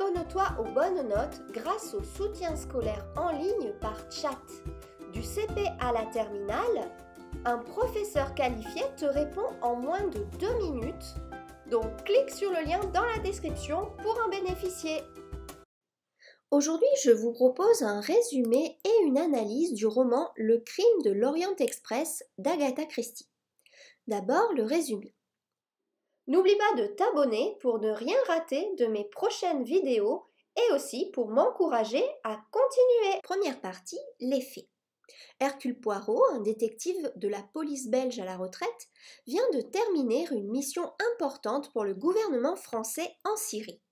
Abonne-toi aux bonnes notes grâce au soutien scolaire en ligne par chat. Du CP à la terminale, un professeur qualifié te répond en moins de 2 minutes. Donc clique sur le lien dans la description pour en bénéficier. Aujourd'hui, je vous propose un résumé et une analyse du roman Le crime de l'Orient Express d'Agatha Christie. D'abord, le résumé. N'oublie pas de t'abonner pour ne rien rater de mes prochaines vidéos et aussi pour m'encourager à continuer. Première partie, les faits. Hercule Poirot, un détective de la police belge à la retraite, vient de terminer une mission importante pour le gouvernement français en Syrie.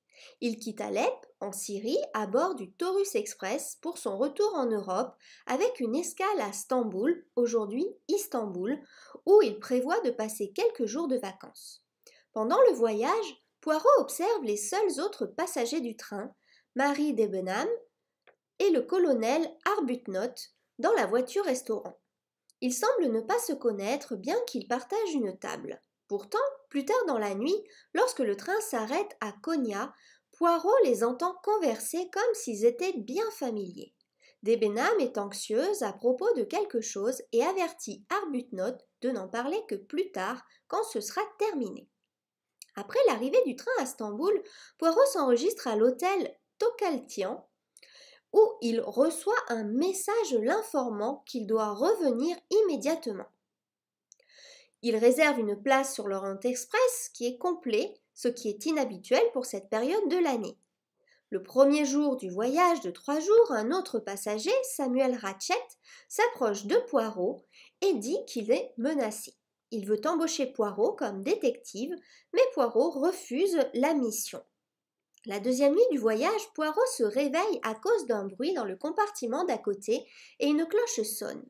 Il quitte Alep, en Syrie, à bord du Taurus Express pour son retour en Europe avec une escale à Istanbul, aujourd'hui Istanbul, où il prévoit de passer quelques jours de vacances. Pendant le voyage, Poirot observe les seuls autres passagers du train, Marie Debenham et le colonel Arbuthnot, dans la voiture restaurant. Ils semblent ne pas se connaître bien qu'ils partagent une table. Pourtant, plus tard dans la nuit, lorsque le train s'arrête à Cogna, Poirot les entend converser comme s'ils étaient bien familiers. Debenham est anxieuse à propos de quelque chose et avertit Arbuthnot de n'en parler que plus tard, quand ce sera terminé. Après l'arrivée du train à Istanbul, Poirot s'enregistre à l'hôtel Tokaltian où il reçoit un message l'informant qu'il doit revenir immédiatement. Il réserve une place sur le rente Express qui est complet, ce qui est inhabituel pour cette période de l'année. Le premier jour du voyage de trois jours, un autre passager, Samuel Ratchett, s'approche de Poirot et dit qu'il est menacé. Il veut embaucher Poirot comme détective, mais Poirot refuse la mission. La deuxième nuit du voyage, Poirot se réveille à cause d'un bruit dans le compartiment d'à côté et une cloche sonne.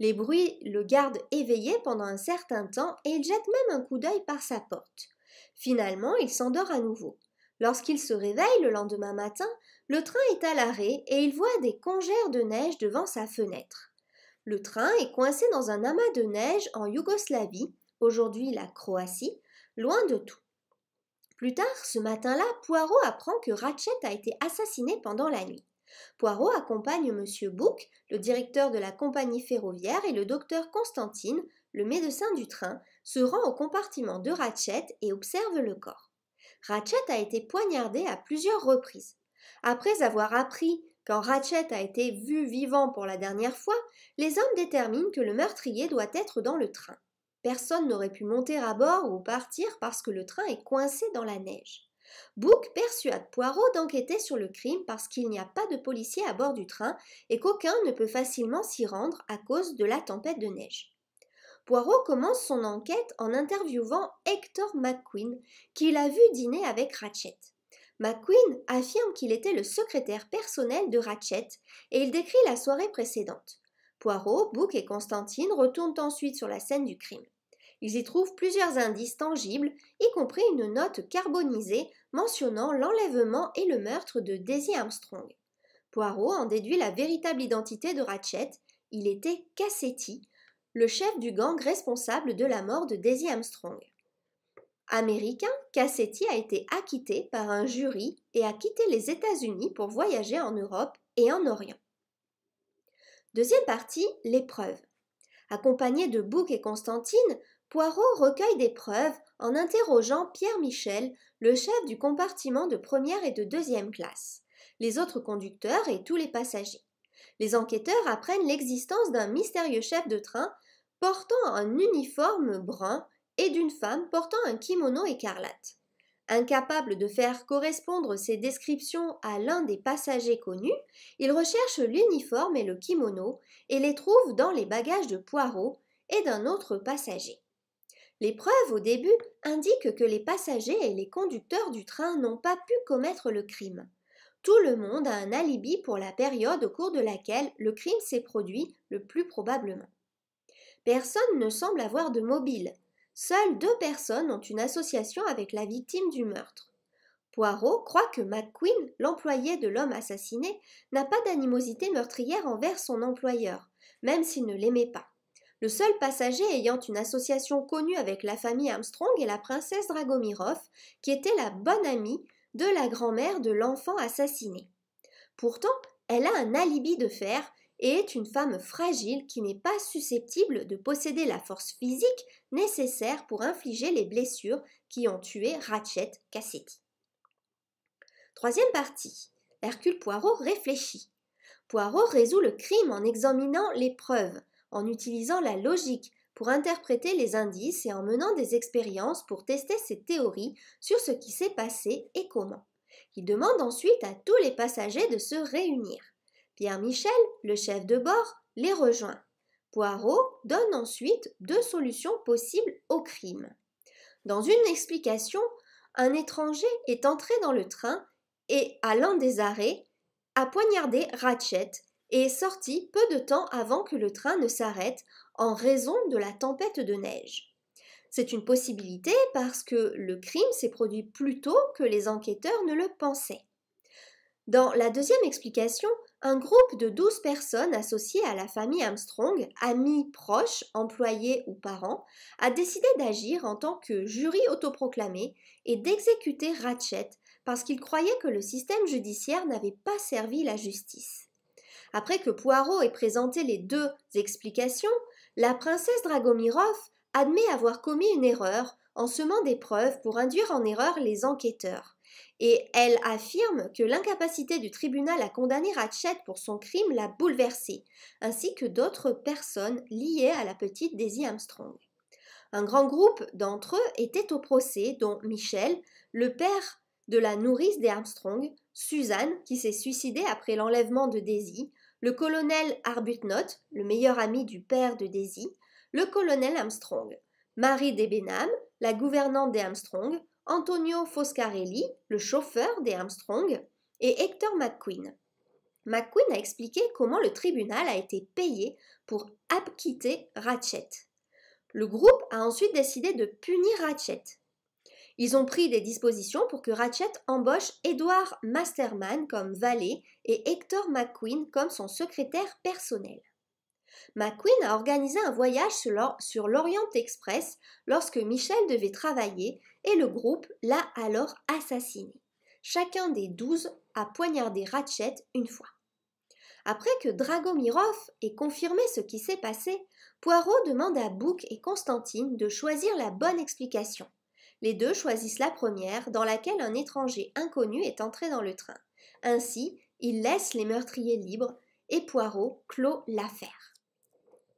Les bruits le gardent éveillé pendant un certain temps et il jette même un coup d'œil par sa porte. Finalement, il s'endort à nouveau. Lorsqu'il se réveille le lendemain matin, le train est à l'arrêt et il voit des congères de neige devant sa fenêtre. Le train est coincé dans un amas de neige en Yougoslavie, aujourd'hui la Croatie, loin de tout. Plus tard, ce matin-là, Poirot apprend que Ratchet a été assassiné pendant la nuit. Poirot accompagne M. Bouc, le directeur de la compagnie ferroviaire, et le docteur Constantine, le médecin du train, se rend au compartiment de Ratchet et observe le corps. Ratchet a été poignardé à plusieurs reprises. Après avoir appris quand Ratchet a été vu vivant pour la dernière fois, les hommes déterminent que le meurtrier doit être dans le train. Personne n'aurait pu monter à bord ou partir parce que le train est coincé dans la neige. Book persuade Poirot d'enquêter sur le crime parce qu'il n'y a pas de policiers à bord du train et qu'aucun ne peut facilement s'y rendre à cause de la tempête de neige. Poirot commence son enquête en interviewant Hector McQueen, qu'il a vu dîner avec Ratchet. McQueen affirme qu'il était le secrétaire personnel de Ratchet et il décrit la soirée précédente. Poirot, Book et Constantine retournent ensuite sur la scène du crime. Ils y trouvent plusieurs indices tangibles, y compris une note carbonisée mentionnant l'enlèvement et le meurtre de Daisy Armstrong. Poirot en déduit la véritable identité de Ratchet, il était Cassetti, le chef du gang responsable de la mort de Daisy Armstrong américain, Cassetti a été acquitté par un jury et a quitté les États-Unis pour voyager en Europe et en Orient. Deuxième partie, l'épreuve. Accompagné de Bouc et Constantine, Poirot recueille des preuves en interrogeant Pierre Michel, le chef du compartiment de première et de deuxième classe, les autres conducteurs et tous les passagers. Les enquêteurs apprennent l'existence d'un mystérieux chef de train portant un uniforme brun et d'une femme portant un kimono écarlate. Incapable de faire correspondre ces descriptions à l'un des passagers connus, il recherche l'uniforme et le kimono et les trouve dans les bagages de Poirot et d'un autre passager. Les preuves au début indiquent que les passagers et les conducteurs du train n'ont pas pu commettre le crime. Tout le monde a un alibi pour la période au cours de laquelle le crime s'est produit le plus probablement. Personne ne semble avoir de mobile, Seules deux personnes ont une association avec la victime du meurtre. Poirot croit que McQueen, l'employé de l'homme assassiné, n'a pas d'animosité meurtrière envers son employeur, même s'il ne l'aimait pas. Le seul passager ayant une association connue avec la famille Armstrong est la princesse Dragomiroff, qui était la bonne amie de la grand-mère de l'enfant assassiné. Pourtant, elle a un alibi de fer et est une femme fragile qui n'est pas susceptible de posséder la force physique nécessaire pour infliger les blessures qui ont tué Ratchet Cassetti. Troisième partie. Hercule Poirot réfléchit. Poirot résout le crime en examinant les preuves, en utilisant la logique pour interpréter les indices et en menant des expériences pour tester ses théories sur ce qui s'est passé et comment. Il demande ensuite à tous les passagers de se réunir. Pierre Michel, le chef de bord, les rejoint. Poirot donne ensuite deux solutions possibles au crime. Dans une explication, un étranger est entré dans le train et, à l'un des arrêts, a poignardé Ratchet et est sorti peu de temps avant que le train ne s'arrête en raison de la tempête de neige. C'est une possibilité parce que le crime s'est produit plus tôt que les enquêteurs ne le pensaient. Dans la deuxième explication, un groupe de douze personnes associées à la famille Armstrong, amis, proches, employés ou parents, a décidé d'agir en tant que jury autoproclamé et d'exécuter Ratchet parce qu'il croyait que le système judiciaire n'avait pas servi la justice. Après que Poirot ait présenté les deux explications, la princesse Dragomirov admet avoir commis une erreur en semant des preuves pour induire en erreur les enquêteurs et elle affirme que l'incapacité du tribunal à condamner Ratchet pour son crime l'a bouleversée, ainsi que d'autres personnes liées à la petite Daisy Armstrong. Un grand groupe d'entre eux était au procès, dont Michel, le père de la nourrice des Armstrong, Suzanne, qui s'est suicidée après l'enlèvement de Daisy, le colonel Arbuthnot, le meilleur ami du père de Daisy, le colonel Armstrong, Marie d'Ebenham, la gouvernante des Armstrong, Antonio Foscarelli, le chauffeur des Armstrong, et Hector McQueen. McQueen a expliqué comment le tribunal a été payé pour acquitter Ratchet. Le groupe a ensuite décidé de punir Ratchet. Ils ont pris des dispositions pour que Ratchet embauche Edward Masterman comme valet et Hector McQueen comme son secrétaire personnel. McQueen a organisé un voyage sur l'Orient Express lorsque Michel devait travailler et le groupe l'a alors assassiné. Chacun des douze a poignardé Ratchet une fois. Après que Dragomirov ait confirmé ce qui s'est passé, Poirot demande à Book et Constantine de choisir la bonne explication. Les deux choisissent la première, dans laquelle un étranger inconnu est entré dans le train. Ainsi, ils laissent les meurtriers libres et Poirot clôt l'affaire.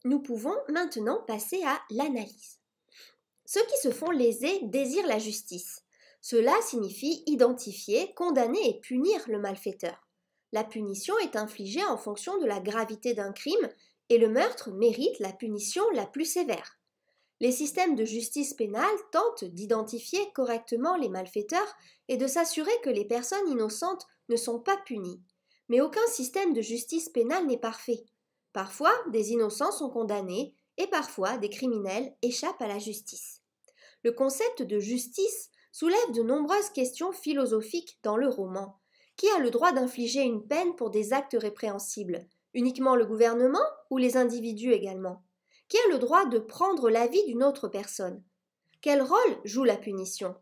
Nous pouvons maintenant passer à l'analyse. Ceux qui se font léser désirent la justice. Cela signifie identifier, condamner et punir le malfaiteur. La punition est infligée en fonction de la gravité d'un crime et le meurtre mérite la punition la plus sévère. Les systèmes de justice pénale tentent d'identifier correctement les malfaiteurs et de s'assurer que les personnes innocentes ne sont pas punies. Mais aucun système de justice pénale n'est parfait. Parfois, des innocents sont condamnés et parfois des criminels échappent à la justice le concept de justice soulève de nombreuses questions philosophiques dans le roman. Qui a le droit d'infliger une peine pour des actes répréhensibles Uniquement le gouvernement ou les individus également Qui a le droit de prendre l'avis d'une autre personne Quel rôle joue la punition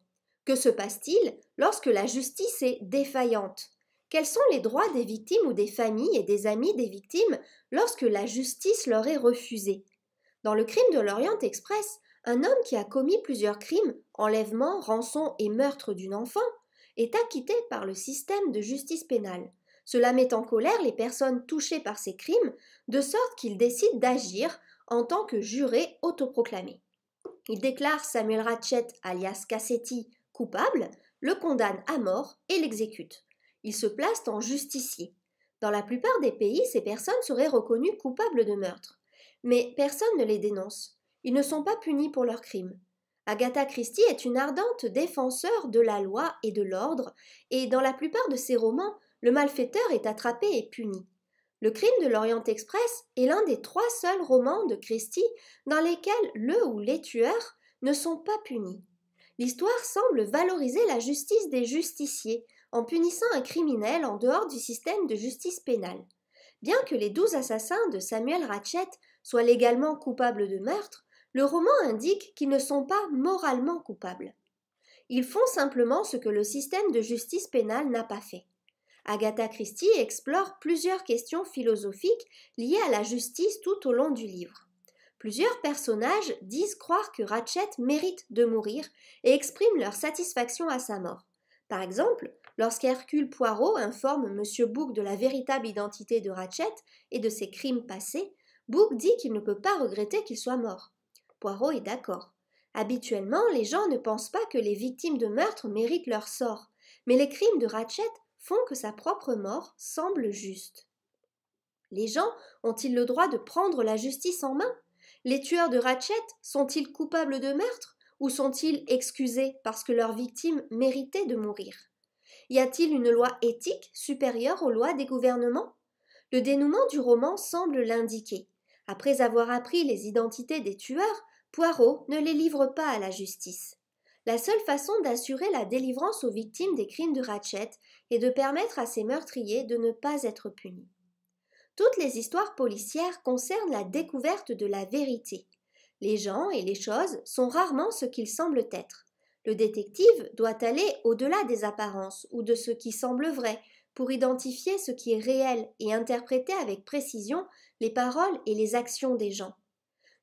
Que se passe-t-il lorsque la justice est défaillante Quels sont les droits des victimes ou des familles et des amis des victimes lorsque la justice leur est refusée Dans le crime de l'Orient Express, un homme qui a commis plusieurs crimes, enlèvement, rançon et meurtre d'une enfant, est acquitté par le système de justice pénale. Cela met en colère les personnes touchées par ces crimes, de sorte qu'ils décident d'agir en tant que juré autoproclamé. Il déclare Samuel Ratchet, alias Cassetti, coupable, le condamne à mort et l'exécute. Il se place en justicier. Dans la plupart des pays, ces personnes seraient reconnues coupables de meurtre. Mais personne ne les dénonce. Ils ne sont pas punis pour leurs crimes. Agatha Christie est une ardente défenseur de la loi et de l'ordre, et dans la plupart de ses romans, le malfaiteur est attrapé et puni. Le crime de l'Orient Express est l'un des trois seuls romans de Christie dans lesquels le ou les tueurs ne sont pas punis. L'histoire semble valoriser la justice des justiciers en punissant un criminel en dehors du système de justice pénale. Bien que les douze assassins de Samuel Ratchett soient légalement coupables de meurtre, le roman indique qu'ils ne sont pas moralement coupables. Ils font simplement ce que le système de justice pénale n'a pas fait. Agatha Christie explore plusieurs questions philosophiques liées à la justice tout au long du livre. Plusieurs personnages disent croire que Ratchet mérite de mourir et expriment leur satisfaction à sa mort. Par exemple, lorsqu'Hercule Poirot informe M. Book de la véritable identité de Ratchet et de ses crimes passés, Book dit qu'il ne peut pas regretter qu'il soit mort. Poirot est d'accord. Habituellement, les gens ne pensent pas que les victimes de meurtre méritent leur sort, mais les crimes de Ratchet font que sa propre mort semble juste. Les gens ont-ils le droit de prendre la justice en main Les tueurs de Ratchet sont-ils coupables de meurtre ou sont-ils excusés parce que leurs victimes méritaient de mourir Y a-t-il une loi éthique supérieure aux lois des gouvernements Le dénouement du roman semble l'indiquer. Après avoir appris les identités des tueurs, Poirot ne les livre pas à la justice. La seule façon d'assurer la délivrance aux victimes des crimes de Ratchet est de permettre à ces meurtriers de ne pas être punis. Toutes les histoires policières concernent la découverte de la vérité. Les gens et les choses sont rarement ce qu'ils semblent être. Le détective doit aller au-delà des apparences ou de ce qui semble vrai pour identifier ce qui est réel et interpréter avec précision les paroles et les actions des gens.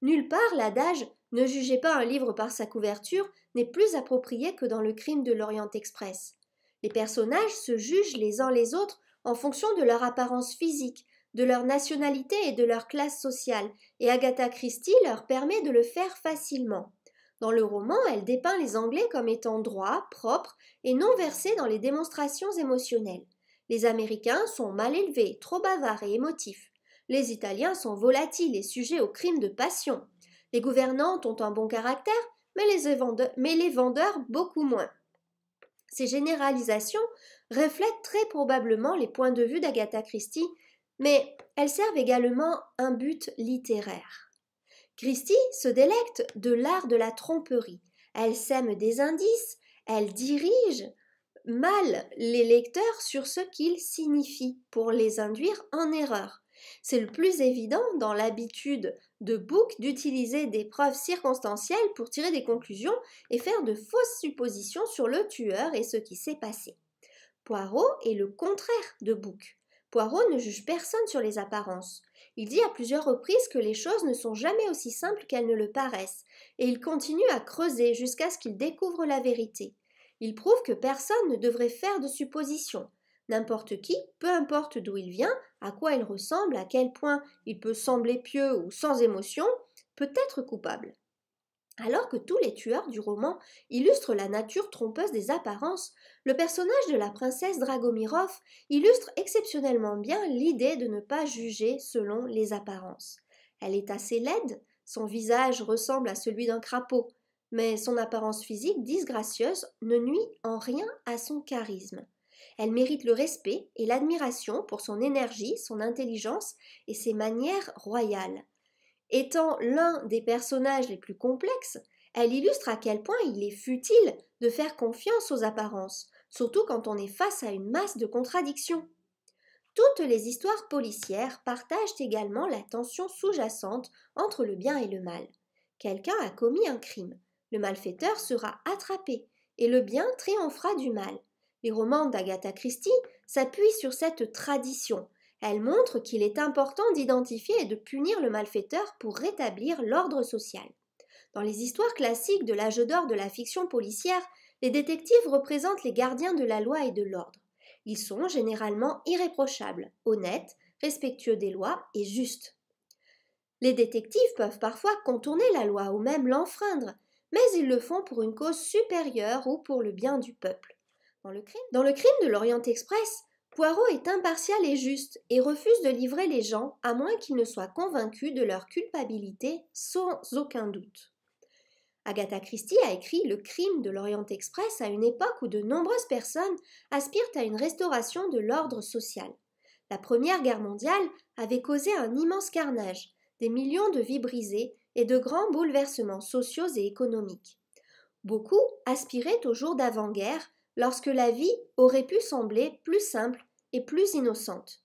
Nulle part l'adage ne jugez pas un livre par sa couverture n'est plus approprié que dans le crime de l'Orient Express. Les personnages se jugent les uns les autres en fonction de leur apparence physique, de leur nationalité et de leur classe sociale, et Agatha Christie leur permet de le faire facilement. Dans le roman, elle dépeint les Anglais comme étant droits, propres et non versés dans les démonstrations émotionnelles. Les Américains sont mal élevés, trop bavards et émotifs. Les Italiens sont volatiles et sujets aux crimes de passion. Les gouvernantes ont un bon caractère, mais les, vendeurs, mais les vendeurs beaucoup moins. Ces généralisations reflètent très probablement les points de vue d'Agatha Christie, mais elles servent également un but littéraire. Christie se délecte de l'art de la tromperie. Elle sème des indices, elle dirige mal les lecteurs sur ce qu'ils signifient pour les induire en erreur. C'est le plus évident dans l'habitude de Bouc d'utiliser des preuves circonstancielles pour tirer des conclusions et faire de fausses suppositions sur le tueur et ce qui s'est passé. Poirot est le contraire de Bouc. Poirot ne juge personne sur les apparences. Il dit à plusieurs reprises que les choses ne sont jamais aussi simples qu'elles ne le paraissent, et il continue à creuser jusqu'à ce qu'il découvre la vérité. Il prouve que personne ne devrait faire de suppositions, N'importe qui, peu importe d'où il vient, à quoi il ressemble, à quel point il peut sembler pieux ou sans émotion, peut être coupable. Alors que tous les tueurs du roman illustrent la nature trompeuse des apparences, le personnage de la princesse Dragomirov illustre exceptionnellement bien l'idée de ne pas juger selon les apparences. Elle est assez laide, son visage ressemble à celui d'un crapaud, mais son apparence physique disgracieuse ne nuit en rien à son charisme. Elle mérite le respect et l'admiration pour son énergie, son intelligence et ses manières royales. Étant l'un des personnages les plus complexes, elle illustre à quel point il est futile de faire confiance aux apparences, surtout quand on est face à une masse de contradictions. Toutes les histoires policières partagent également la tension sous-jacente entre le bien et le mal. Quelqu'un a commis un crime, le malfaiteur sera attrapé, et le bien triomphera du mal. Les romans d'Agatha Christie s'appuient sur cette tradition. Elle montre qu'il est important d'identifier et de punir le malfaiteur pour rétablir l'ordre social. Dans les histoires classiques de l'âge d'or de la fiction policière, les détectives représentent les gardiens de la loi et de l'ordre. Ils sont généralement irréprochables, honnêtes, respectueux des lois et justes. Les détectives peuvent parfois contourner la loi ou même l'enfreindre, mais ils le font pour une cause supérieure ou pour le bien du peuple. Dans le crime, de l'Orient Express, Poirot est impartial et juste et refuse de livrer les gens à moins qu'ils ne soient convaincus de leur culpabilité sans aucun doute. Agatha Christie a écrit Le crime de l'Orient Express à une époque où de nombreuses personnes aspirent à une restauration de l'ordre social. La Première Guerre mondiale avait causé un immense carnage, des millions de vies brisées et de grands bouleversements sociaux et économiques. Beaucoup aspiraient aux jours d'avant-guerre lorsque la vie aurait pu sembler plus simple et plus innocente.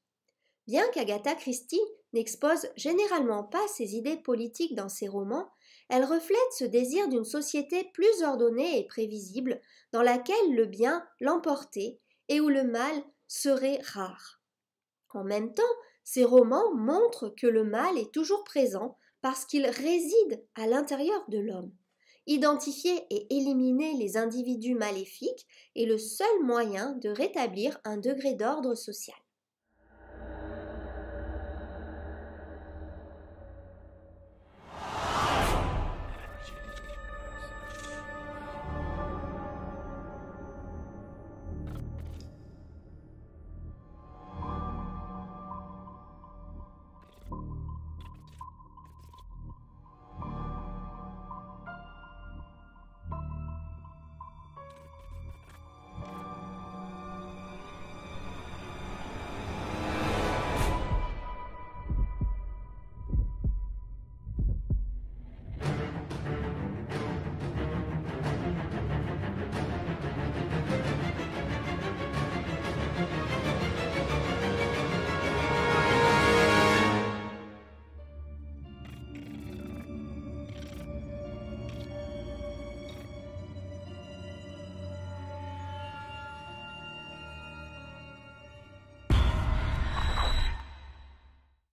Bien qu'Agatha Christie n'expose généralement pas ses idées politiques dans ses romans, elle reflète ce désir d'une société plus ordonnée et prévisible, dans laquelle le bien l'emportait et où le mal serait rare. En même temps, ses romans montrent que le mal est toujours présent parce qu'il réside à l'intérieur de l'homme. Identifier et éliminer les individus maléfiques est le seul moyen de rétablir un degré d'ordre social.